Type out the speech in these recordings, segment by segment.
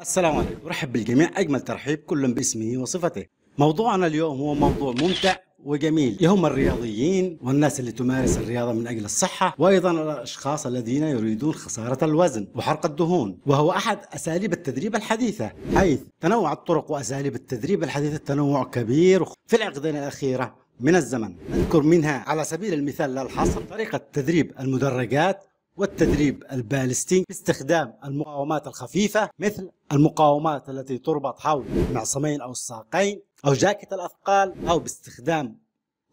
السلام عليكم ارحب بالجميع اجمل ترحيب كل باسمه وصفته موضوعنا اليوم هو موضوع ممتع وجميل يهم الرياضيين والناس اللي تمارس الرياضة من أجل الصحة وأيضا الأشخاص الذين يريدون خسارة الوزن وحرق الدهون وهو أحد أساليب التدريب الحديثة حيث تنوع الطرق وأساليب التدريب الحديثة تنوع كبير في العقدين الأخيرة من الزمن نذكر منها على سبيل المثال لا الحصر طريقة تدريب المدرجات والتدريب البالستي باستخدام المقاومات الخفيفة مثل المقاومات التي تربط حول المعصمين أو الساقين أو جاكيت الأثقال أو باستخدام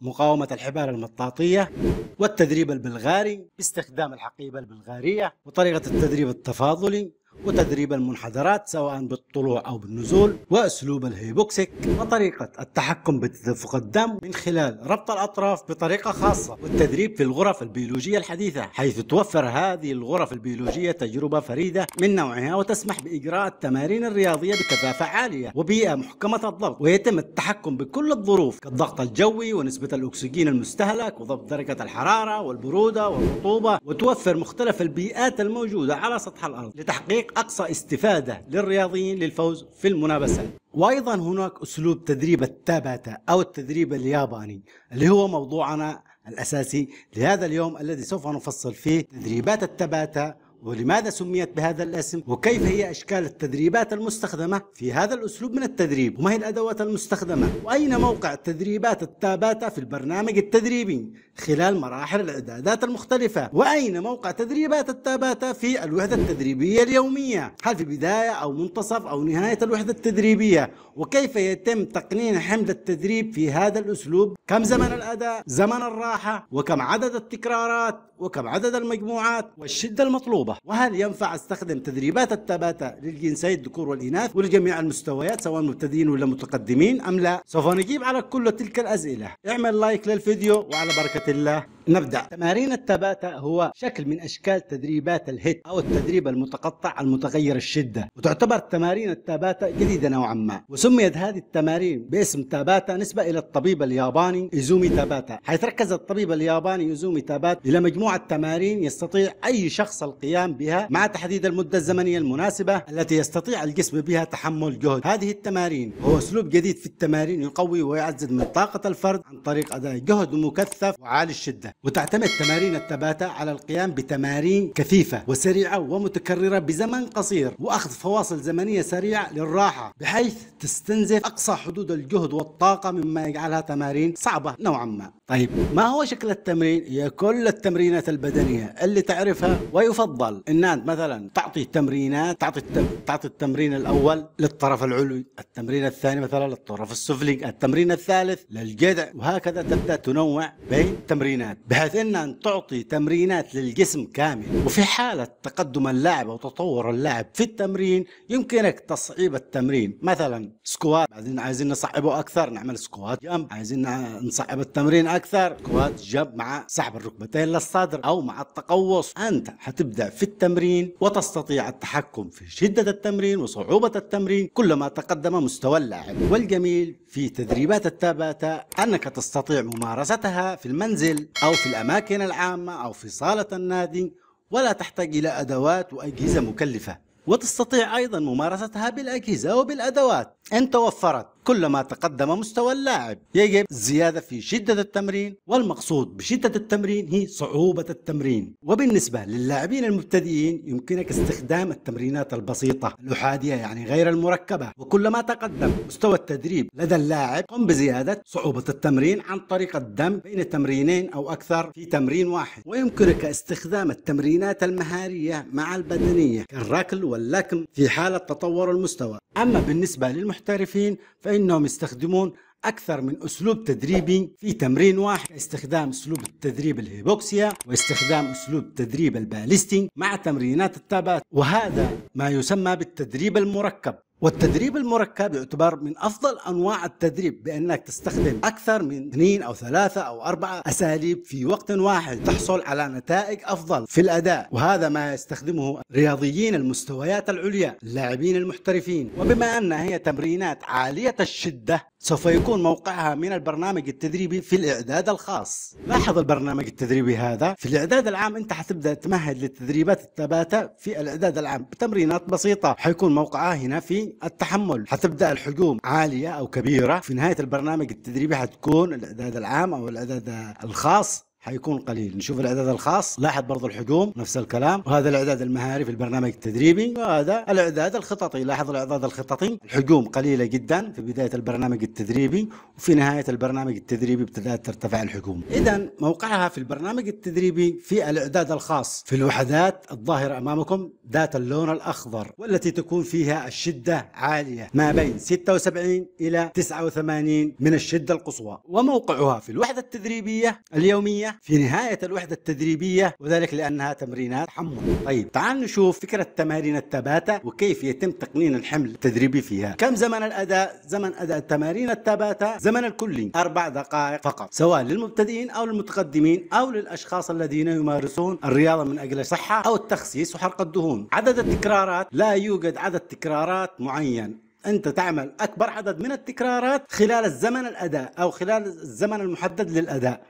مقاومة الحبال المطاطية والتدريب البلغاري باستخدام الحقيبة البلغارية وطريقة التدريب التفاضلي وتدريب المنحدرات سواء بالطلوع أو بالنزول وأسلوب الهيبوكسيك وطريقة التحكم بتدفق الدم من خلال ربط الأطراف بطريقة خاصة والتدريب في الغرف البيولوجية الحديثة حيث توفر هذه الغرف البيولوجية تجربة فريدة من نوعها وتسمح بإجراء التمارين الرياضية بكثافة عالية وبيئة محكمة الضغط ويتم التحكم بكل الظروف كالضغط الجوي ونسبة الأكسجين المستهلك وضبط درجة الحرارة والبرودة والرطوبة وتوفر مختلف البيئات الموجودة على سطح الأرض لتحقيق تحقيق أقصى استفادة للرياضيين للفوز في المنافسه وأيضا هناك أسلوب تدريب التاباتا أو التدريب الياباني اللي هو موضوعنا الأساسي لهذا اليوم الذي سوف نفصل فيه تدريبات التباتا ولماذا سميت بهذا الاسم وكيف هي أشكال التدريبات المستخدمة في هذا الأسلوب من التدريب وما هي الأدوات المستخدمة وأين موقع التدريبات التابعة في البرنامج التدريبي خلال مراحل الإعدادات المختلفة وأين موقع تدريبات التابعة في الوحدة التدريبية اليومية هل في بداية أو منتصف أو نهاية الوحدة التدريبية وكيف يتم تقنين حمل التدريب في هذا الأسلوب كم زمن الأداء زمن الراحة وكم عدد التكرارات وكم عدد المجموعات والشدة المطلوبة الله وهل ينفع استخدم تدريبات التباتة للجنسي الذكور والإناث ولجميع المستويات سواء مبتدئين ولا متقدمين أم لا سوف نجيب على كل تلك الأسئلة اعمل لايك للفيديو وعلى بركة الله نبدأ تمارين التباتا هو شكل من أشكال تدريبات الهيت أو التدريب المتقطع المتغير الشدة وتعتبر تمارين التباتا جديدة نوعا ما وسميت هذه التمارين باسم تاباتا نسبة إلى الطبيب الياباني إيزومي تاباتا حيث ركز الطبيب الياباني إيزومي تاباتا إلى مجموعة تمارين يستطيع أي شخص القيام القيام بها مع تحديد المدة الزمنية المناسبة التي يستطيع الجسم بها تحمل جهد هذه التمارين هو أسلوب جديد في التمارين يقوي ويعزز من طاقة الفرد عن طريق أداء جهد مكثف وعالي الشدة وتعتمد تمارين التباتة على القيام بتمارين كثيفة وسريعة ومتكررة بزمن قصير وأخذ فواصل زمنية سريعة للراحة بحيث تستنزف أقصى حدود الجهد والطاقة مما يجعلها تمارين صعبة نوعا ما طيب ما هو شكل التمرين؟ هي كل التمرينات البدنية اللي تعرفها ويفضل الفصل الناند مثلا تعطي تمرينات تعطي التم... تعطي التمرين الاول للطرف العلوي التمرين الثاني مثلا للطرف السفلي التمرين الثالث للجذع وهكذا تبدا تنوع بين التمرينات بحيث ان, تعطي تمرينات للجسم كامل وفي حاله تقدم اللاعب او تطور اللاعب في التمرين يمكنك تصعيب التمرين مثلا سكوات عايزين عايزين نصعبه اكثر نعمل سكوات جنب عايزين نصعب التمرين اكثر سكوات جنب مع سحب الركبتين للصدر او مع التقوس انت حتبدا في التمرين وتستطيع التحكم في شدة التمرين وصعوبة التمرين كلما تقدم مستوى اللاعب والجميل في تدريبات التاباتا أنك تستطيع ممارستها في المنزل أو في الأماكن العامة أو في صالة النادي ولا تحتاج إلى أدوات وأجهزة مكلفة وتستطيع أيضا ممارستها بالأجهزة وبالأدوات إن توفرت كلما تقدم مستوى اللاعب يجب الزيادة في شدة التمرين والمقصود بشدة التمرين هي صعوبة التمرين وبالنسبة للاعبين المبتدئين يمكنك استخدام التمرينات البسيطة الأحادية يعني غير المركبة وكلما تقدم مستوى التدريب لدى اللاعب قم بزيادة صعوبة التمرين عن طريق الدمج بين تمرينين أو أكثر في تمرين واحد ويمكنك استخدام التمرينات المهارية مع البدنية كالركل واللكم في حالة تطور المستوى أما بالنسبة للمحترفين فإنهم يستخدمون أكثر من أسلوب تدريبي في تمرين واحد استخدام أسلوب التدريب الهيبوكسيا واستخدام أسلوب تدريب الباليستي مع تمرينات التابات وهذا ما يسمى بالتدريب المركب والتدريب المركب يعتبر من افضل انواع التدريب بانك تستخدم اكثر من اثنين او ثلاثه او اربعه اساليب في وقت واحد تحصل على نتائج افضل في الاداء وهذا ما يستخدمه رياضيين المستويات العليا اللاعبين المحترفين وبما انها هي تمرينات عاليه الشده سوف يكون موقعها من البرنامج التدريبي في الاعداد الخاص لاحظ البرنامج التدريبي هذا في الاعداد العام انت حتبدا تمهد للتدريبات الثابته في الاعداد العام بتمرينات بسيطه حيكون موقعها هنا في التحمل حتبدا الحجوم عاليه او كبيره في نهايه البرنامج التدريبي حتكون الاعداد العام او الاعداد الخاص حيكون قليل نشوف الاعداد الخاص لاحظ برضو الحجوم نفس الكلام وهذا الاعداد المهاري في البرنامج التدريبي وهذا الاعداد الخططي لاحظ الاعداد الخططي الحجوم قليله جدا في بدايه البرنامج التدريبي وفي نهايه البرنامج التدريبي ابتدات ترتفع الحجوم اذا موقعها في البرنامج التدريبي في الاعداد الخاص في الوحدات الظاهره امامكم ذات اللون الاخضر والتي تكون فيها الشده عاليه ما بين 76 الى 89 من الشده القصوى وموقعها في الوحده التدريبيه اليوميه في نهاية الوحدة التدريبية وذلك لأنها تمرينات حمل طيب تعال نشوف فكرة تمارين التباتة وكيف يتم تقنين الحمل التدريبي فيها كم زمن الأداء زمن أداء تمارين التباتة زمن الكلي أربع دقائق فقط سواء للمبتدئين أو للمتقدمين أو للأشخاص الذين يمارسون الرياضة من أجل الصحة أو التخسيس وحرق الدهون عدد التكرارات لا يوجد عدد تكرارات معين انت تعمل اكبر عدد من التكرارات خلال الزمن الاداء او خلال الزمن المحدد للاداء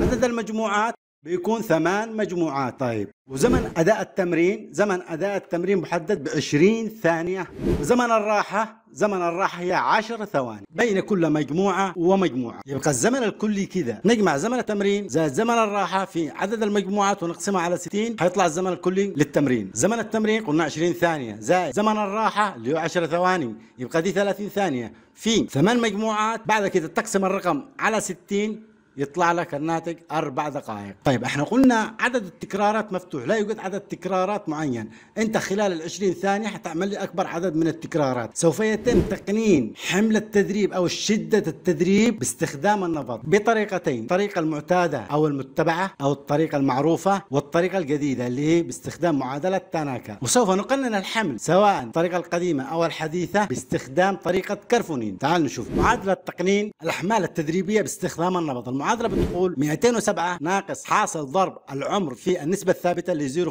عدد المجموعات بيكون ثمان مجموعات طيب وزمن اداء التمرين زمن اداء التمرين محدد ب 20 ثانيه وزمن الراحه زمن الراحه هي 10 ثواني بين كل مجموعه ومجموعه يبقى الزمن الكلي كذا نجمع زمن التمرين زائد زمن الراحه في عدد المجموعات ونقسمها على 60 حيطلع الزمن الكلي للتمرين زمن التمرين قلنا 20 ثانيه زائد زمن الراحه اللي هو 10 ثواني يبقى دي 30 ثانيه في ثمان مجموعات بعد كده تقسم الرقم على 60 يطلع لك الناتج أربع دقائق طيب احنا قلنا عدد التكرارات مفتوح لا يوجد عدد تكرارات معين انت خلال العشرين ثانية حتعمل لي أكبر عدد من التكرارات سوف يتم تقنين حمل التدريب أو شدة التدريب باستخدام النبض بطريقتين الطريقة المعتادة أو المتبعة أو الطريقة المعروفة والطريقة الجديدة اللي هي باستخدام معادلة تاناكا وسوف نقنن الحمل سواء الطريقة القديمة أو الحديثة باستخدام طريقة كرفونين تعال نشوف معادلة تقنين الأحمال التدريبية باستخدام النبض المعادله بتقول 207 ناقص حاصل ضرب العمر في النسبه الثابته اللي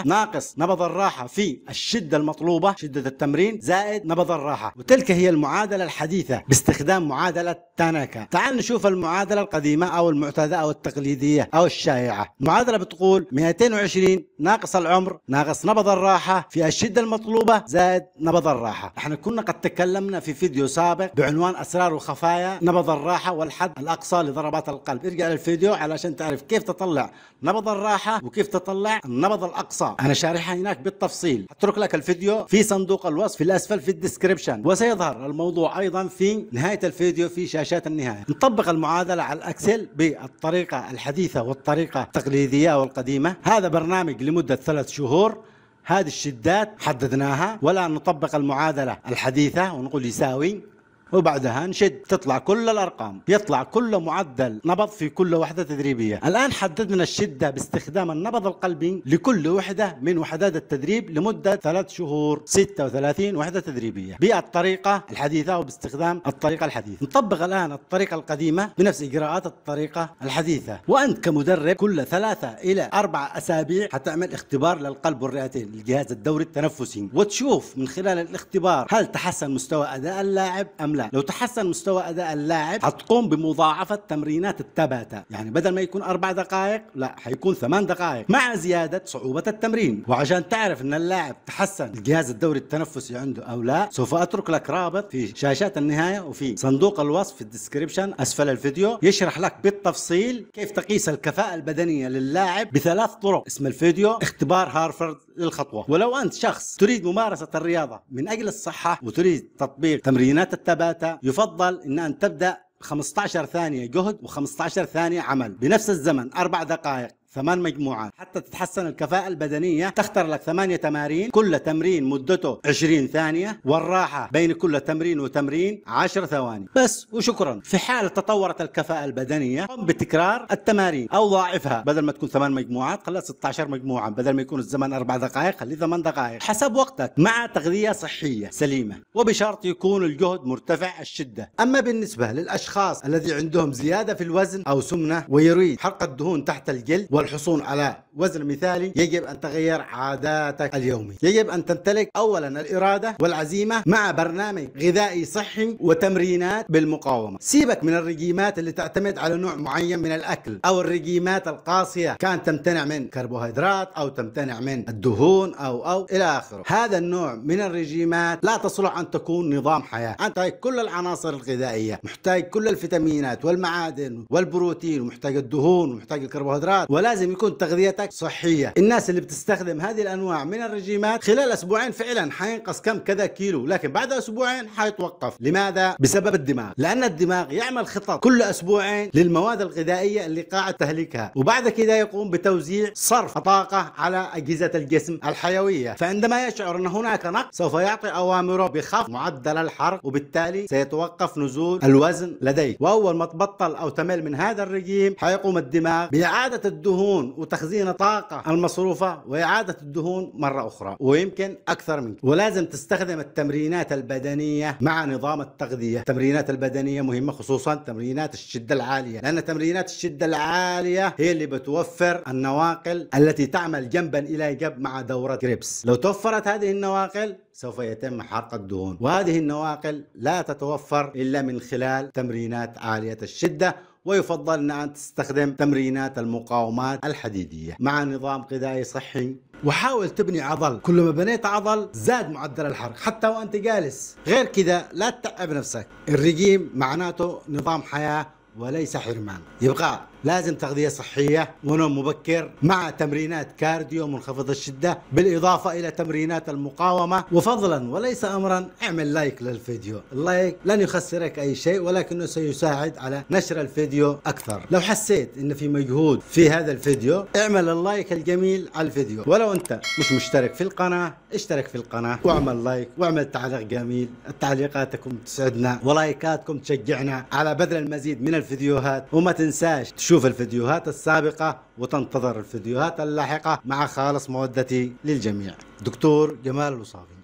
0.7 ناقص نبض الراحه في الشده المطلوبه شده التمرين زائد نبض الراحه وتلك هي المعادله الحديثه باستخدام معادله تاناكا تعال نشوف المعادله القديمه او المعتاده او التقليديه او الشائعه المعادله بتقول 220 ناقص العمر ناقص نبض الراحه في الشده المطلوبه زائد نبض الراحه احنا كنا قد تكلمنا في فيديو سابق بعنوان اسرار وخفايا نبض الراحه والحد الاقصى لضربات عضلات القلب ارجع للفيديو علشان تعرف كيف تطلع نبض الراحة وكيف تطلع النبض الأقصى أنا شارحها هناك بالتفصيل أترك لك الفيديو في صندوق الوصف في الأسفل في الديسكريبشن وسيظهر الموضوع أيضا في نهاية الفيديو في شاشات النهاية نطبق المعادلة على الأكسل بالطريقة الحديثة والطريقة التقليدية والقديمة هذا برنامج لمدة ثلاث شهور هذه الشدات حددناها ولا نطبق المعادلة الحديثة ونقول يساوي وبعدها نشد تطلع كل الارقام يطلع كل معدل نبض في كل وحده تدريبيه الان حددنا الشده باستخدام النبض القلبي لكل وحده من وحدات التدريب لمده ثلاث شهور 36 وحده تدريبيه بالطريقه الحديثه وباستخدام الطريقه الحديثه نطبق الان الطريقه القديمه بنفس اجراءات الطريقه الحديثه وانت كمدرب كل ثلاثه الى اربع اسابيع حتعمل اختبار للقلب والرئتين الجهاز الدوري التنفسي وتشوف من خلال الاختبار هل تحسن مستوى اداء اللاعب ام لا لو تحسن مستوى اداء اللاعب حتقوم بمضاعفه تمرينات التباتا يعني بدل ما يكون اربع دقائق لا حيكون ثمان دقائق مع زياده صعوبه التمرين وعشان تعرف ان اللاعب تحسن الجهاز الدوري التنفسي عنده او لا سوف اترك لك رابط في شاشات النهايه وفي صندوق الوصف في الديسكربشن اسفل الفيديو يشرح لك بالتفصيل كيف تقيس الكفاءه البدنيه للاعب بثلاث طرق اسم الفيديو اختبار هارفرد للخطوه ولو انت شخص تريد ممارسه الرياضه من اجل الصحه وتريد تطبيق تمرينات التباتا ثلاثة يفضل إن أن تبدأ 15 ثانية جهد و15 ثانية عمل بنفس الزمن أربع دقائق ثمان مجموعات حتى تتحسن الكفاءة البدنية تختار لك ثمانية تمارين كل تمرين مدته 20 ثانية والراحة بين كل تمرين وتمرين 10 ثواني بس وشكرا في حال تطورت الكفاءة البدنية قم بتكرار التمارين أو ضاعفها بدل ما تكون ثمان مجموعات خليها 16 مجموعة بدل ما يكون الزمن أربع دقائق خليه ثمان دقائق حسب وقتك مع تغذية صحية سليمة وبشرط يكون الجهد مرتفع الشدة أما بالنسبة للأشخاص الذي عندهم زيادة في الوزن أو سمنة ويريد حرق الدهون تحت الجلد والحصول على وزن مثالي يجب أن تغير عاداتك اليومية يجب أن تمتلك أولا الإرادة والعزيمة مع برنامج غذائي صحي وتمرينات بالمقاومة سيبك من الرجيمات اللي تعتمد على نوع معين من الأكل أو الرجيمات القاسية كان تمتنع من كربوهيدرات أو تمتنع من الدهون أو أو إلى آخره هذا النوع من الرجيمات لا تصلح أن تكون نظام حياة أنت كل العناصر الغذائية محتاج كل الفيتامينات والمعادن والبروتين ومحتاج الدهون ومحتاج الكربوهيدرات ولا لازم يكون تغذيتك صحيه الناس اللي بتستخدم هذه الانواع من الرجيمات خلال اسبوعين فعلا حينقص كم كذا كيلو لكن بعد اسبوعين حيتوقف لماذا بسبب الدماغ لان الدماغ يعمل خطط كل اسبوعين للمواد الغذائيه اللي قاعد تهلكها وبعد كذا يقوم بتوزيع صرف طاقه على اجهزه الجسم الحيويه فعندما يشعر ان هناك نقص سوف يعطي اوامره بخفض معدل الحرق وبالتالي سيتوقف نزول الوزن لديك واول ما تبطل او تمل من هذا الرجيم حيقوم الدماغ باعاده الدهون الدهون وتخزين طاقة المصروفة وإعادة الدهون مرة أخرى ويمكن أكثر من ولازم تستخدم التمرينات البدنية مع نظام التغذية التمرينات البدنية مهمة خصوصا تمرينات الشدة العالية لأن تمرينات الشدة العالية هي اللي بتوفر النواقل التي تعمل جنبا إلى جنب مع دورة كريبس لو توفرت هذه النواقل سوف يتم حرق الدهون وهذه النواقل لا تتوفر إلا من خلال تمرينات عالية الشدة ويفضل أن نعم تستخدم تمرينات المقاومات الحديدية مع نظام غذائي صحي وحاول تبني عضل كل ما بنيت عضل زاد معدل الحرق حتى وانت جالس غير كذا لا تتعب نفسك الرجيم معناته نظام حياة وليس حرمان يبقى لازم تغذية صحية ونوم مبكر مع تمرينات كارديو منخفضة الشدة بالإضافة إلى تمرينات المقاومة وفضلا وليس أمرا اعمل لايك للفيديو اللايك لن يخسرك أي شيء ولكنه سيساعد على نشر الفيديو أكثر لو حسيت أن في مجهود في هذا الفيديو اعمل اللايك الجميل على الفيديو ولو أنت مش مشترك في القناة اشترك في القناة واعمل لايك واعمل تعليق جميل تعليقاتكم تسعدنا ولايكاتكم تشجعنا على بذل المزيد من الفيديوهات وما تنساش شوف الفيديوهات السابقة وتنتظر الفيديوهات اللاحقة مع خالص مودتي للجميع دكتور جمال الوصافي